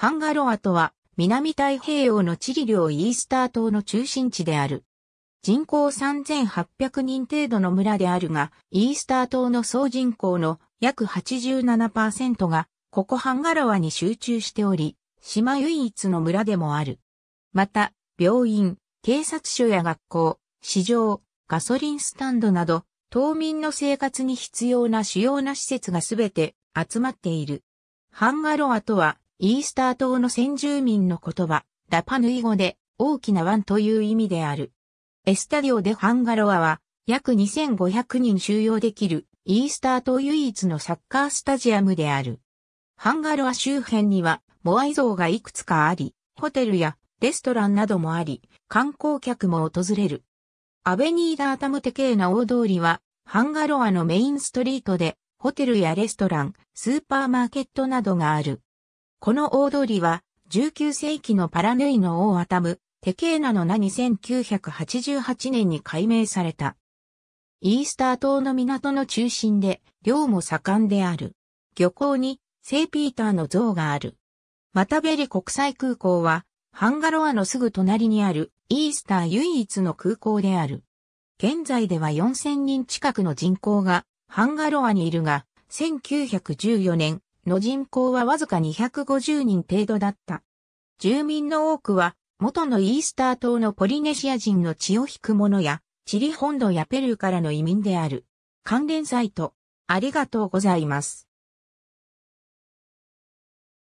ハンガロアとは、南太平洋のチリ領イースター島の中心地である。人口3800人程度の村であるが、イースター島の総人口の約87%が、ここハンガロアに集中しており、島唯一の村でもある。また、病院、警察署や学校、市場、ガソリンスタンドなど、島民の生活に必要な主要な施設がすべて集まっている。ハンガロアとはイースター島の先住民の言葉、ラパヌイ語で大きな湾という意味である。エスタディオ・でハンガロアは約2500人収容できるイースター島唯一のサッカースタジアムである。ハンガロア周辺にはモアイ像がいくつかあり、ホテルやレストランなどもあり、観光客も訪れる。アベニーダータムテケーナ大通りは、ハンガロアのメインストリートで、ホテルやレストラン、スーパーマーケットなどがある。この大通りは、19世紀のパラヌイの王アタム、テケーナの名に1988年に改名された。イースター島の港の中心で、漁も盛んである。漁港に、聖ピーターの像がある。マタベリ国際空港は、ハンガロアのすぐ隣にある、イースター唯一の空港である。現在では4000人近くの人口が、ハンガロアにいるが、1914年、の人口はわずか250人程度だった。住民の多くは、元のイースター島のポリネシア人の血を引く者や、チリ本土やペルーからの移民である。関連サイト、ありがとうございます。